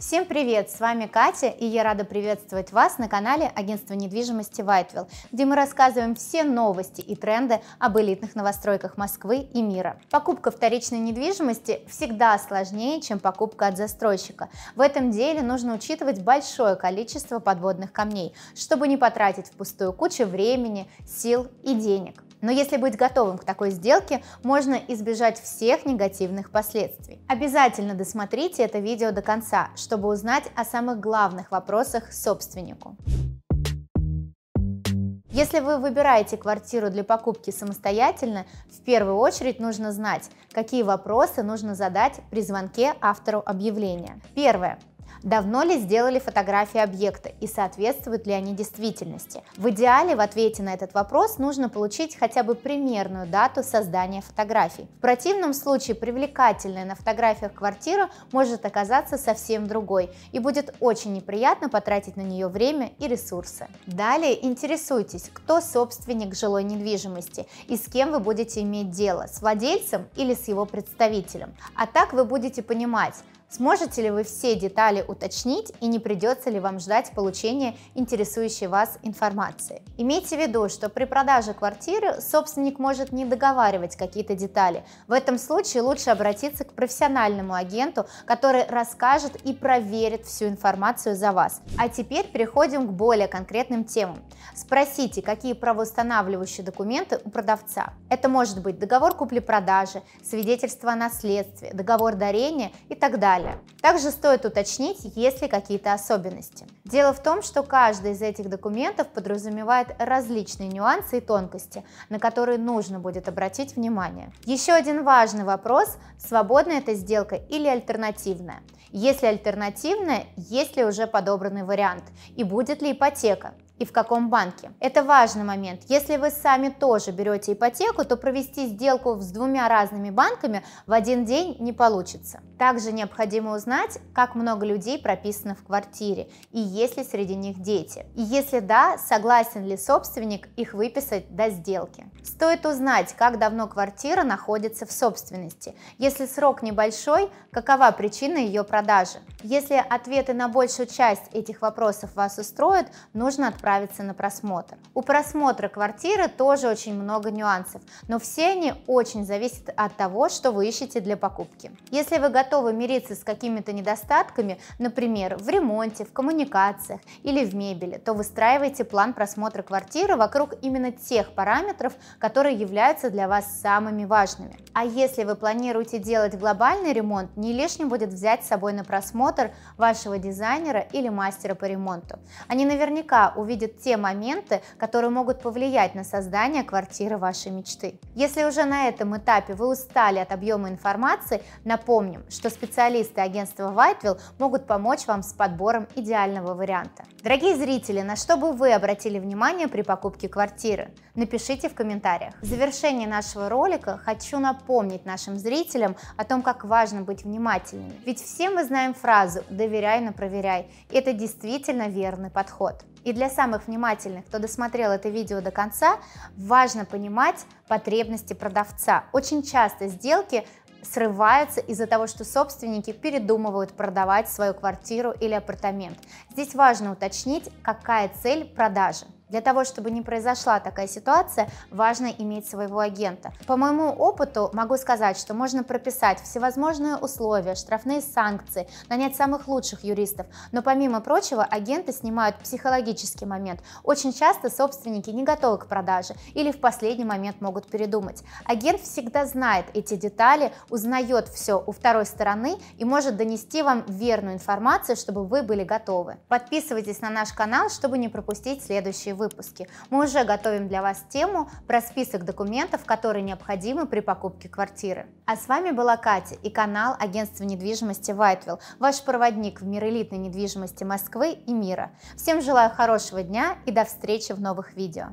Всем привет! С вами Катя, и я рада приветствовать вас на канале агентства недвижимости Whitewell, где мы рассказываем все новости и тренды об элитных новостройках Москвы и мира. Покупка вторичной недвижимости всегда сложнее, чем покупка от застройщика. В этом деле нужно учитывать большое количество подводных камней, чтобы не потратить впустую кучу времени, сил и денег. Но если быть готовым к такой сделке, можно избежать всех негативных последствий. Обязательно досмотрите это видео до конца, чтобы узнать о самых главных вопросах собственнику. Если вы выбираете квартиру для покупки самостоятельно, в первую очередь нужно знать, какие вопросы нужно задать при звонке автору объявления. Первое. Давно ли сделали фотографии объекта и соответствуют ли они действительности? В идеале в ответе на этот вопрос нужно получить хотя бы примерную дату создания фотографий. В противном случае привлекательная на фотографиях квартира может оказаться совсем другой и будет очень неприятно потратить на нее время и ресурсы. Далее интересуйтесь, кто собственник жилой недвижимости и с кем вы будете иметь дело, с владельцем или с его представителем. А так вы будете понимать, Сможете ли вы все детали уточнить и не придется ли вам ждать получения интересующей вас информации? Имейте в виду, что при продаже квартиры собственник может не договаривать какие-то детали. В этом случае лучше обратиться к профессиональному агенту, который расскажет и проверит всю информацию за вас. А теперь переходим к более конкретным темам. Спросите, какие правоустанавливающие документы у продавца. Это может быть договор купли-продажи, свидетельство о наследстве, договор дарения и так далее далее. Также стоит уточнить, есть ли какие-то особенности. Дело в том, что каждый из этих документов подразумевает различные нюансы и тонкости, на которые нужно будет обратить внимание. Еще один важный вопрос – свободная эта сделка или альтернативная? Если альтернативная, есть ли уже подобранный вариант и будет ли ипотека? и в каком банке. Это важный момент. Если вы сами тоже берете ипотеку, то провести сделку с двумя разными банками в один день не получится. Также необходимо узнать, как много людей прописано в квартире и есть ли среди них дети. И если да, согласен ли собственник их выписать до сделки. Стоит узнать, как давно квартира находится в собственности. Если срок небольшой, какова причина ее продажи. Если ответы на большую часть этих вопросов вас устроят, нужно отправиться на просмотр. У просмотра квартиры тоже очень много нюансов, но все они очень зависят от того, что вы ищете для покупки. Если вы готовы мириться с какими-то недостатками, например, в ремонте, в коммуникациях или в мебели, то выстраивайте план просмотра квартиры вокруг именно тех параметров, которые являются для вас самыми важными. А если вы планируете делать глобальный ремонт, не лишним будет взять с собой на просмотр осмотр вашего дизайнера или мастера по ремонту. Они наверняка увидят те моменты, которые могут повлиять на создание квартиры вашей мечты. Если уже на этом этапе вы устали от объема информации, напомним, что специалисты агентства Whiteville могут помочь вам с подбором идеального варианта. Дорогие зрители, на что бы вы обратили внимание при покупке квартиры? Напишите в комментариях. В завершении нашего ролика хочу напомнить нашим зрителям о том, как важно быть внимательными. Ведь все мы знаем фразу фразу «доверяй, но проверяй». Это действительно верный подход. И для самых внимательных, кто досмотрел это видео до конца, важно понимать потребности продавца. Очень часто сделки срываются из-за того, что собственники передумывают продавать свою квартиру или апартамент. Здесь важно уточнить, какая цель продажи. Для того, чтобы не произошла такая ситуация, важно иметь своего агента. По моему опыту могу сказать, что можно прописать всевозможные условия, штрафные санкции, нанять самых лучших юристов, но помимо прочего агенты снимают психологический момент. Очень часто собственники не готовы к продаже или в последний момент могут передумать. Агент всегда знает эти детали, узнает все у второй стороны и может донести вам верную информацию, чтобы вы были готовы. Подписывайтесь на наш канал, чтобы не пропустить следующие выпуске мы уже готовим для вас тему про список документов, которые необходимы при покупке квартиры. А с вами была Катя и канал агентства недвижимости Whitewell, ваш проводник в мир элитной недвижимости Москвы и мира. Всем желаю хорошего дня и до встречи в новых видео.